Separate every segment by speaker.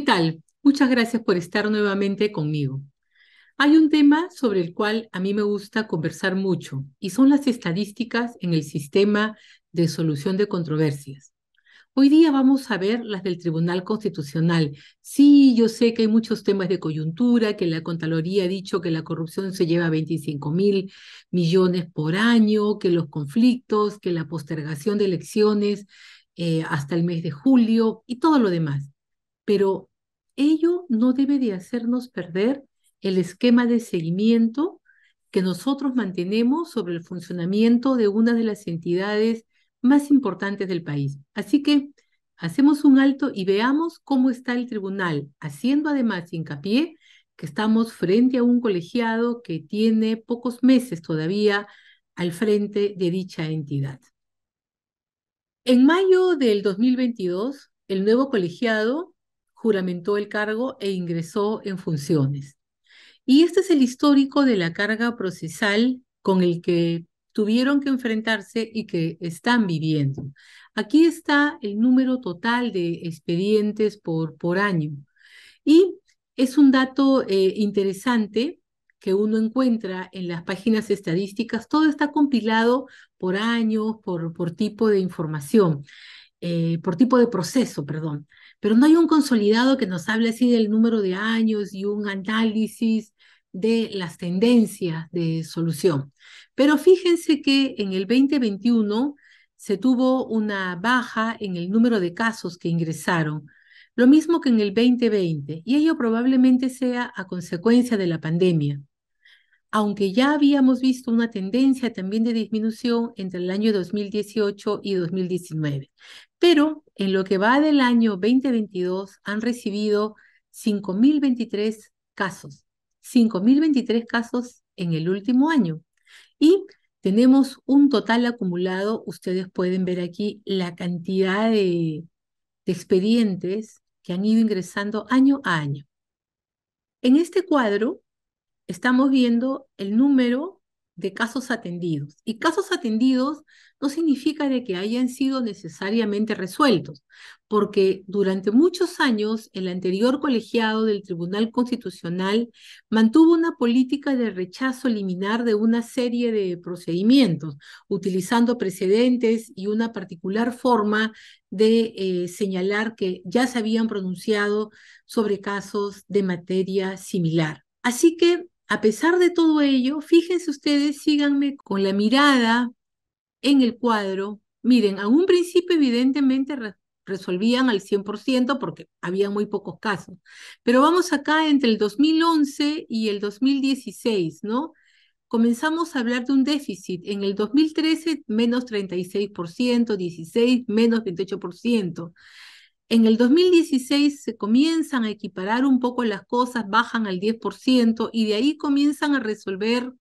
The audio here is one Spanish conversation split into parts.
Speaker 1: ¿Qué tal? Muchas gracias por estar nuevamente conmigo. Hay un tema sobre el cual a mí me gusta conversar mucho y son las estadísticas en el sistema de solución de controversias. Hoy día vamos a ver las del Tribunal Constitucional. Sí, yo sé que hay muchos temas de coyuntura, que la Contraloría ha dicho que la corrupción se lleva 25 mil millones por año, que los conflictos, que la postergación de elecciones eh, hasta el mes de julio y todo lo demás. Pero ello no debe de hacernos perder el esquema de seguimiento que nosotros mantenemos sobre el funcionamiento de una de las entidades más importantes del país. Así que hacemos un alto y veamos cómo está el tribunal, haciendo además hincapié que estamos frente a un colegiado que tiene pocos meses todavía al frente de dicha entidad. En mayo del 2022, el nuevo colegiado juramentó el cargo e ingresó en funciones. Y este es el histórico de la carga procesal con el que tuvieron que enfrentarse y que están viviendo. Aquí está el número total de expedientes por, por año. Y es un dato eh, interesante que uno encuentra en las páginas estadísticas. Todo está compilado por año, por, por tipo de información. Eh, por tipo de proceso, perdón. Pero no hay un consolidado que nos hable así del número de años y un análisis de las tendencias de solución. Pero fíjense que en el 2021 se tuvo una baja en el número de casos que ingresaron, lo mismo que en el 2020, y ello probablemente sea a consecuencia de la pandemia. Aunque ya habíamos visto una tendencia también de disminución entre el año 2018 y 2019, pero en lo que va del año 2022 han recibido 5.023 casos, 5.023 casos en el último año. Y tenemos un total acumulado, ustedes pueden ver aquí la cantidad de, expedientes que han ido ingresando año a año. En este cuadro estamos viendo el número casos atendidos. Y casos atendidos no significa de que hayan sido necesariamente resueltos, porque durante muchos años el anterior colegiado del Tribunal Constitucional mantuvo una política de rechazo liminar de una serie de procedimientos, utilizando precedentes y una particular forma de eh, señalar que ya se habían pronunciado sobre casos de materia similar. Así que a pesar de todo ello, fíjense ustedes, síganme con la mirada en el cuadro. Miren, a un principio evidentemente resolvían al 100% porque había muy pocos casos, pero vamos acá entre el 2011 y el 2016, ¿no? comenzamos a hablar de un déficit. En el 2013, menos 36%, 16, menos 28%. En el 2016 se comienzan a equiparar un poco las cosas, bajan al 10% y de ahí comienzan a resolver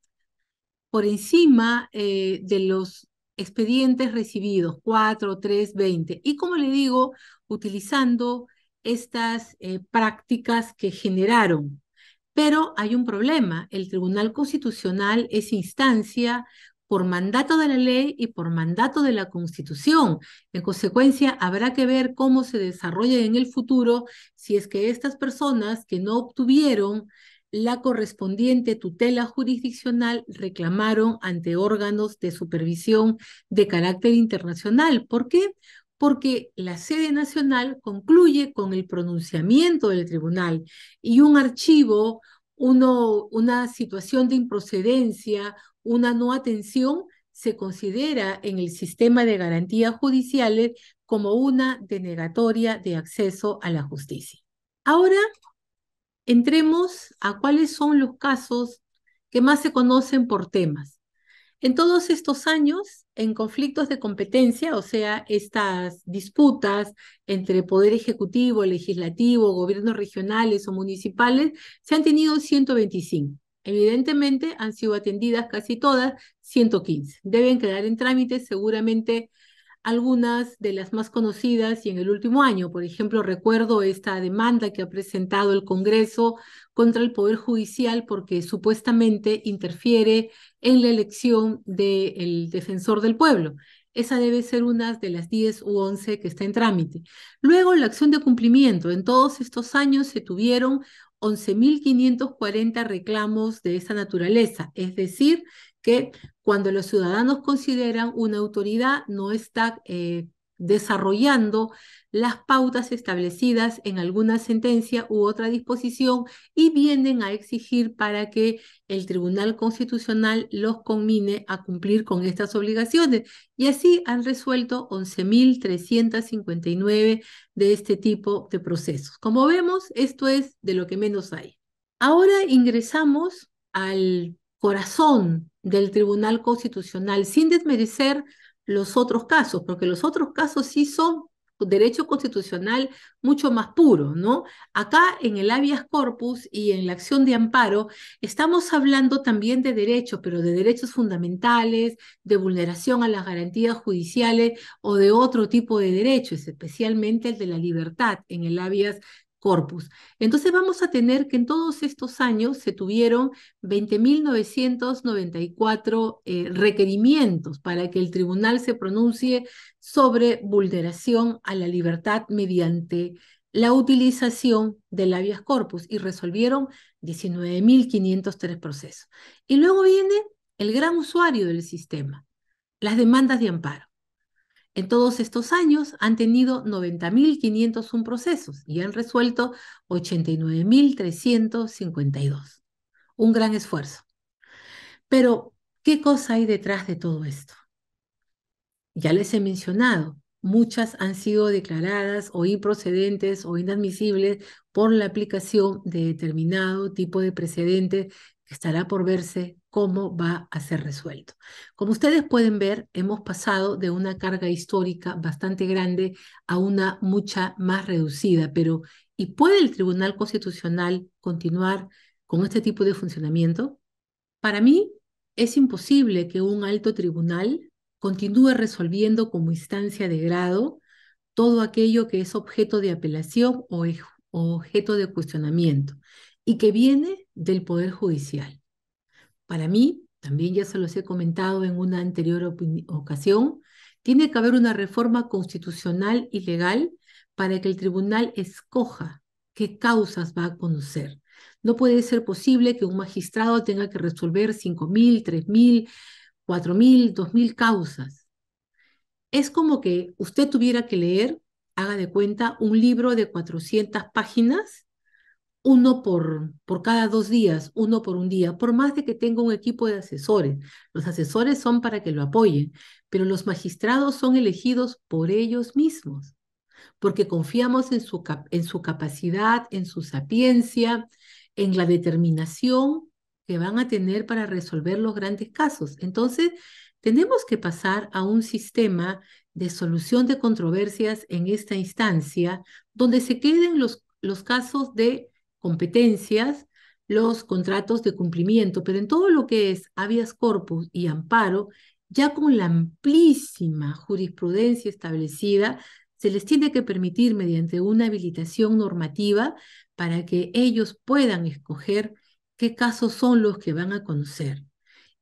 Speaker 1: por encima eh, de los expedientes recibidos, 4, 3, 20. Y como le digo, utilizando estas eh, prácticas que generaron. Pero hay un problema, el Tribunal Constitucional es instancia por mandato de la ley y por mandato de la Constitución. En consecuencia, habrá que ver cómo se desarrolla en el futuro si es que estas personas que no obtuvieron la correspondiente tutela jurisdiccional reclamaron ante órganos de supervisión de carácter internacional. ¿Por qué? Porque la sede nacional concluye con el pronunciamiento del tribunal y un archivo, uno, una situación de improcedencia, una no atención se considera en el sistema de garantías judiciales como una denegatoria de acceso a la justicia. Ahora entremos a cuáles son los casos que más se conocen por temas. En todos estos años, en conflictos de competencia, o sea, estas disputas entre poder ejecutivo, legislativo, gobiernos regionales o municipales, se han tenido 125. Evidentemente han sido atendidas casi todas, 115. Deben quedar en trámite seguramente algunas de las más conocidas y en el último año. Por ejemplo, recuerdo esta demanda que ha presentado el Congreso contra el Poder Judicial porque supuestamente interfiere en la elección del defensor del pueblo. Esa debe ser una de las 10 u 11 que está en trámite. Luego, la acción de cumplimiento. En todos estos años se tuvieron 11.540 reclamos de esa naturaleza, es decir, que cuando los ciudadanos consideran una autoridad no está eh, desarrollando las pautas establecidas en alguna sentencia u otra disposición y vienen a exigir para que el Tribunal Constitucional los combine a cumplir con estas obligaciones. Y así han resuelto 11.359 de este tipo de procesos. Como vemos, esto es de lo que menos hay. Ahora ingresamos al corazón del Tribunal Constitucional, sin desmerecer los otros casos, porque los otros casos sí son derecho constitucional mucho más puro, ¿no? Acá en el habeas corpus y en la acción de amparo estamos hablando también de derechos, pero de derechos fundamentales, de vulneración a las garantías judiciales o de otro tipo de derechos, especialmente el de la libertad en el habeas corpus. Entonces vamos a tener que en todos estos años se tuvieron 20.994 eh, requerimientos para que el tribunal se pronuncie sobre vulneración a la libertad mediante la utilización del habeas corpus y resolvieron 19.503 procesos. Y luego viene el gran usuario del sistema, las demandas de amparo. En todos estos años han tenido 90.501 procesos y han resuelto 89.352. Un gran esfuerzo. Pero, ¿qué cosa hay detrás de todo esto? Ya les he mencionado, muchas han sido declaradas o improcedentes o inadmisibles por la aplicación de determinado tipo de precedente que estará por verse cómo va a ser resuelto. Como ustedes pueden ver, hemos pasado de una carga histórica bastante grande a una mucha más reducida, pero ¿y puede el Tribunal Constitucional continuar con este tipo de funcionamiento? Para mí, es imposible que un alto tribunal continúe resolviendo como instancia de grado todo aquello que es objeto de apelación o, objeto de cuestionamiento y que viene del Poder Judicial. Para mí, también ya se los he comentado en una anterior ocasión, tiene que haber una reforma constitucional y legal para que el tribunal escoja qué causas va a conocer. No puede ser posible que un magistrado tenga que resolver 5.000, 3.000, 4.000, 2.000 causas. Es como que usted tuviera que leer, haga de cuenta, un libro de 400 páginas uno por, por cada dos días, uno por un día, por más de que tenga un equipo de asesores. Los asesores son para que lo apoyen, pero los magistrados son elegidos por ellos mismos, porque confiamos en su, en su capacidad, en su sapiencia, en la determinación que van a tener para resolver los grandes casos. Entonces, tenemos que pasar a un sistema de solución de controversias en esta instancia, donde se queden los, los casos de competencias los contratos de cumplimiento, pero en todo lo que es habeas corpus y amparo, ya con la amplísima jurisprudencia establecida, se les tiene que permitir mediante una habilitación normativa para que ellos puedan escoger qué casos son los que van a conocer.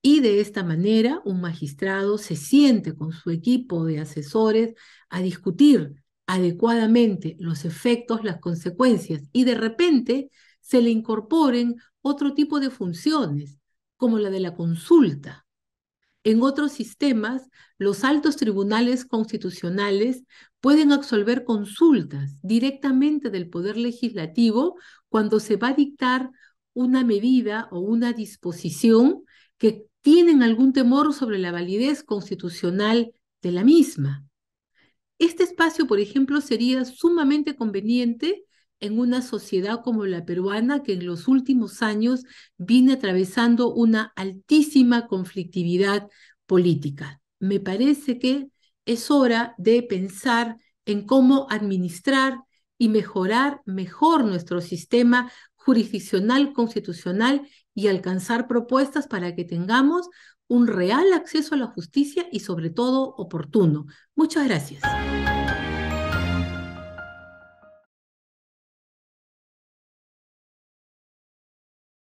Speaker 1: Y de esta manera, un magistrado se siente con su equipo de asesores a discutir adecuadamente los efectos, las consecuencias y de repente se le incorporen otro tipo de funciones, como la de la consulta. En otros sistemas, los altos tribunales constitucionales pueden absolver consultas directamente del Poder Legislativo cuando se va a dictar una medida o una disposición que tienen algún temor sobre la validez constitucional de la misma. Este espacio, por ejemplo, sería sumamente conveniente en una sociedad como la peruana, que en los últimos años viene atravesando una altísima conflictividad política. Me parece que es hora de pensar en cómo administrar y mejorar mejor nuestro sistema jurisdiccional, constitucional y alcanzar propuestas para que tengamos un real acceso a la justicia y sobre todo oportuno. Muchas gracias.